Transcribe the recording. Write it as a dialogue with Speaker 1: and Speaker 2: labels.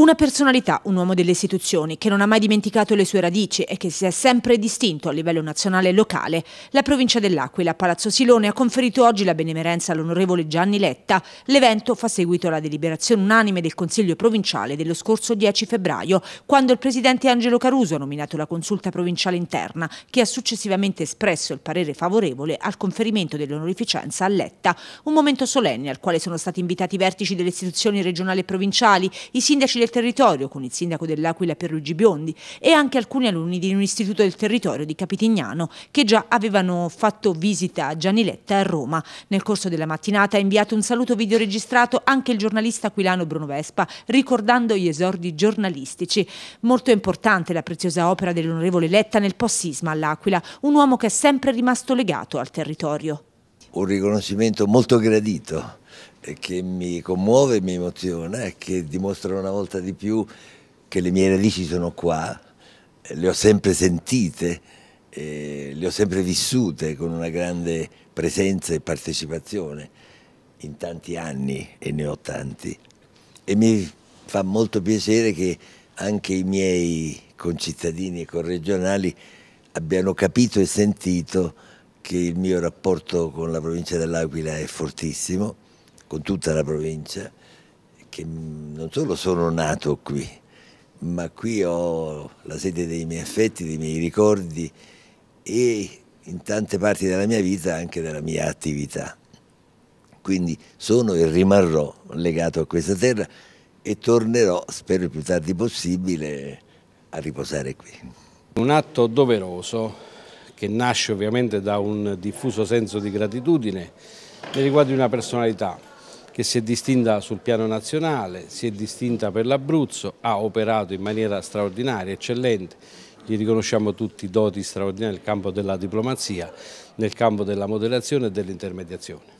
Speaker 1: Una personalità, un uomo delle istituzioni, che non ha mai dimenticato le sue radici e che si è sempre distinto a livello nazionale e locale. La provincia dell'Aquila, Palazzo Silone, ha conferito oggi la benemerenza all'onorevole Gianni Letta. L'evento fa seguito alla deliberazione unanime del Consiglio provinciale dello scorso 10 febbraio, quando il presidente Angelo Caruso ha nominato la consulta provinciale interna, che ha successivamente espresso il parere favorevole al conferimento dell'onorificenza a Letta. Un momento solenne al quale sono stati invitati i vertici delle istituzioni regionali e provinciali, i sindaci del del territorio con il sindaco dell'Aquila Pierluigi Biondi e anche alcuni alunni di un istituto del territorio di Capitignano che già avevano fatto visita a Gianni Letta a Roma. Nel corso della mattinata ha inviato un saluto videoregistrato anche il giornalista aquilano Bruno Vespa ricordando gli esordi giornalistici. Molto importante la preziosa opera dell'onorevole Letta nel post-sisma all'Aquila, un uomo che è sempre rimasto legato al territorio
Speaker 2: un riconoscimento molto gradito che mi commuove e mi emoziona e che dimostra una volta di più che le mie radici sono qua, le ho sempre sentite, le ho sempre vissute con una grande presenza e partecipazione in tanti anni e ne ho tanti e mi fa molto piacere che anche i miei concittadini e corregionali abbiano capito e sentito che il mio rapporto con la provincia dell'Aquila è fortissimo, con tutta la provincia, che non solo sono nato qui, ma qui ho la sede dei miei affetti, dei miei ricordi e in tante parti della mia vita anche della mia attività. Quindi sono e rimarrò legato a questa terra e tornerò, spero il più tardi possibile, a riposare
Speaker 3: qui. Un atto doveroso che nasce ovviamente da un diffuso senso di gratitudine nei riguardi di una personalità che si è distinta sul piano nazionale, si è distinta per l'Abruzzo, ha operato in maniera straordinaria, eccellente, gli riconosciamo tutti doti straordinari nel campo della diplomazia, nel campo della moderazione e dell'intermediazione.